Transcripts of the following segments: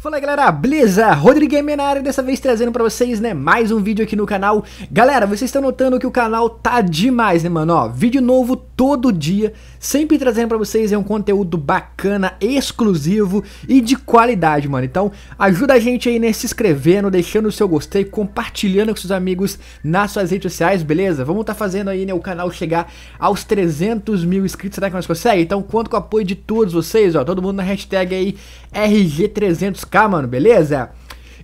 Fala galera, beleza? Rodrigo Gamer na área, dessa vez trazendo pra vocês, né, mais um vídeo aqui no canal. Galera, vocês estão notando que o canal tá demais, né, mano? Ó, vídeo novo todo dia, sempre trazendo pra vocês é um conteúdo bacana, exclusivo e de qualidade, mano. Então, ajuda a gente aí, né, se inscrevendo, deixando o seu gostei, compartilhando com seus amigos nas suas redes sociais, beleza? Vamos tá fazendo aí, né, o canal chegar aos 300 mil inscritos, será que nós conseguimos? Então, conto com o apoio de todos vocês, ó, todo mundo na hashtag aí RG300k tá, mano, beleza?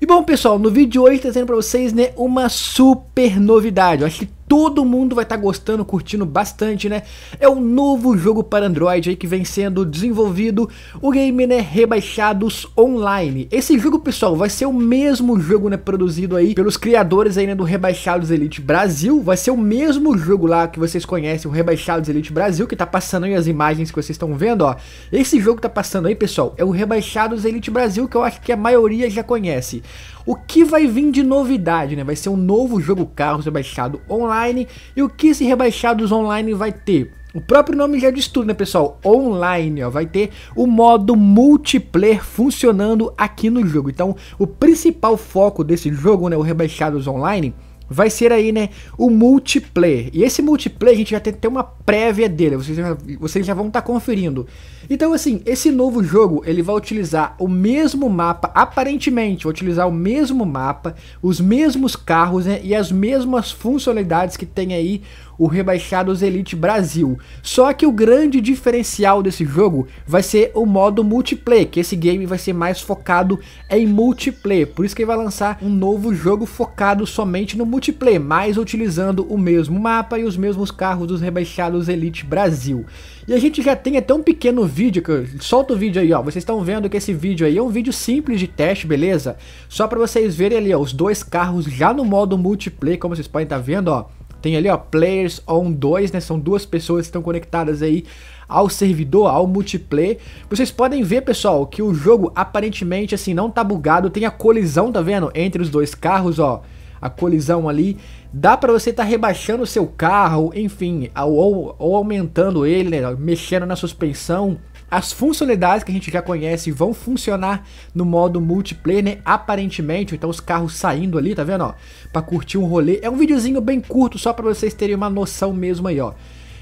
E bom, pessoal, no vídeo de hoje trazendo pra vocês, né, uma super novidade. Eu acho que todo mundo vai estar tá gostando, curtindo bastante, né? É um novo jogo para Android aí que vem sendo desenvolvido, o game, né, Rebaixados Online. Esse jogo, pessoal, vai ser o mesmo jogo, né, produzido aí pelos criadores aí, né, do Rebaixados Elite Brasil, vai ser o mesmo jogo lá que vocês conhecem, o Rebaixados Elite Brasil, que tá passando aí as imagens que vocês estão vendo, ó. Esse jogo que tá passando aí, pessoal, é o Rebaixados Elite Brasil, que eu acho que a maioria já conhece. O que vai vir de novidade, né? Vai ser um novo jogo carros rebaixado online online. E o que esse Rebaixados Online vai ter? O próprio nome já diz tudo, né, pessoal? Online, ó, vai ter o modo multiplayer funcionando aqui no jogo. Então, o principal foco desse jogo, né, o Rebaixados Online, vai ser aí, né, o multiplayer. E esse multiplayer a gente já tem, tem uma prévia dele, vocês já, vocês já vão estar tá conferindo. Então, assim, esse novo jogo, ele vai utilizar o mesmo mapa, aparentemente, vai utilizar o mesmo mapa, os mesmos carros, né, e as mesmas funcionalidades que tem aí o Rebaixados Elite Brasil. Só que o grande diferencial desse jogo vai ser o modo multiplayer, que esse game vai ser mais focado em multiplayer. Por isso que ele vai lançar um novo jogo focado somente no multiplayer, mas utilizando o mesmo mapa e os mesmos carros dos rebaixados Elite Brasil. E a gente já tem até um pequeno vídeo, que solta o vídeo aí, ó. Vocês estão vendo que esse vídeo aí é um vídeo simples de teste, beleza? Só para vocês verem ali, ó, os dois carros já no modo multiplayer, como vocês podem estar tá vendo, ó. Tem ali, ó, Players on 2, né? São duas pessoas que estão conectadas aí ao servidor, ao multiplayer. Vocês podem ver, pessoal, que o jogo aparentemente assim não tá bugado, tem a colisão, tá vendo? Entre os dois carros, ó a colisão ali, dá para você estar tá rebaixando o seu carro, enfim, ou, ou aumentando ele, né, mexendo na suspensão. As funcionalidades que a gente já conhece vão funcionar no modo multiplayer, né? Aparentemente, então os carros saindo ali, tá vendo, ó? Pra curtir um rolê. É um videozinho bem curto, só para vocês terem uma noção mesmo aí, ó.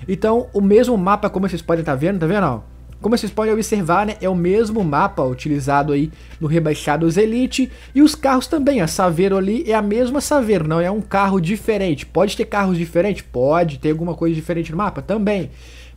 Então, o mesmo mapa, como vocês podem estar tá vendo, tá vendo, ó? Como vocês podem observar, né, é o mesmo mapa utilizado aí no Rebaixados Elite. E os carros também, a Saveiro ali é a mesma Saveiro, não é um carro diferente. Pode ter carros diferentes? Pode. ter alguma coisa diferente no mapa? Também.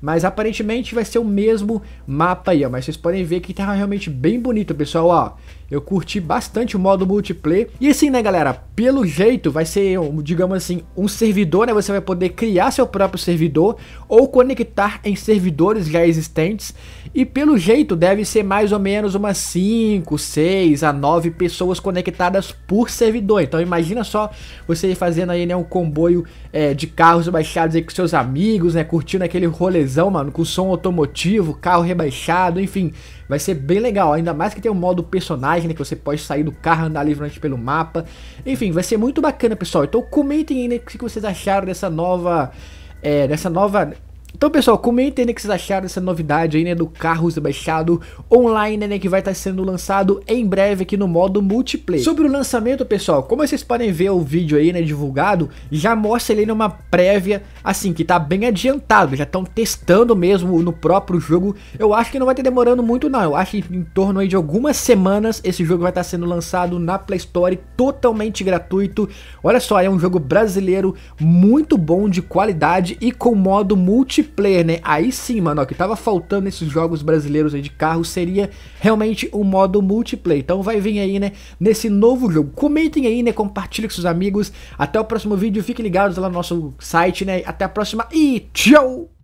Mas aparentemente vai ser o mesmo mapa aí, ó. Mas vocês podem ver que tá realmente bem bonito, pessoal, ó. Eu curti bastante o modo multiplayer. E assim, né, galera? Pelo jeito, vai ser, digamos assim, um servidor, né? Você vai poder criar seu próprio servidor ou conectar em servidores já existentes. E pelo jeito, deve ser mais ou menos umas 5, 6 a 9 pessoas conectadas por servidor. Então imagina só você fazendo aí, né, um comboio é, de carros baixados aí com seus amigos, né? Curtindo aquele rolezinho mano, com som automotivo, carro rebaixado, enfim. Vai ser bem legal, ainda mais que tem um modo personagem, né, que você pode sair do carro, andar livremente pelo mapa. Enfim, vai ser muito bacana, pessoal. Então comentem aí né, o que vocês acharam dessa nova... É, dessa nova então, pessoal, comentem né, o que vocês acharam dessa novidade aí, né, do carro rebaixado online, né, que vai estar tá sendo lançado em breve aqui no modo multiplayer. Sobre o lançamento, pessoal, como vocês podem ver o vídeo aí, né, divulgado, já mostra ele numa prévia, assim, que tá bem adiantado, já estão testando mesmo no próprio jogo. Eu acho que não vai ter demorando muito não, eu acho que em torno aí de algumas semanas esse jogo vai estar tá sendo lançado na Play Store, totalmente gratuito. Olha só, é um jogo brasileiro muito bom de qualidade e com modo multiplayer multiplayer, né? Aí sim, mano, o que tava faltando nesses jogos brasileiros aí de carro seria realmente o um modo multiplayer. Então vai vir aí, né, nesse novo jogo. Comentem aí, né, compartilhem com seus amigos. Até o próximo vídeo, fiquem ligados lá no nosso site, né? Até a próxima e tchau!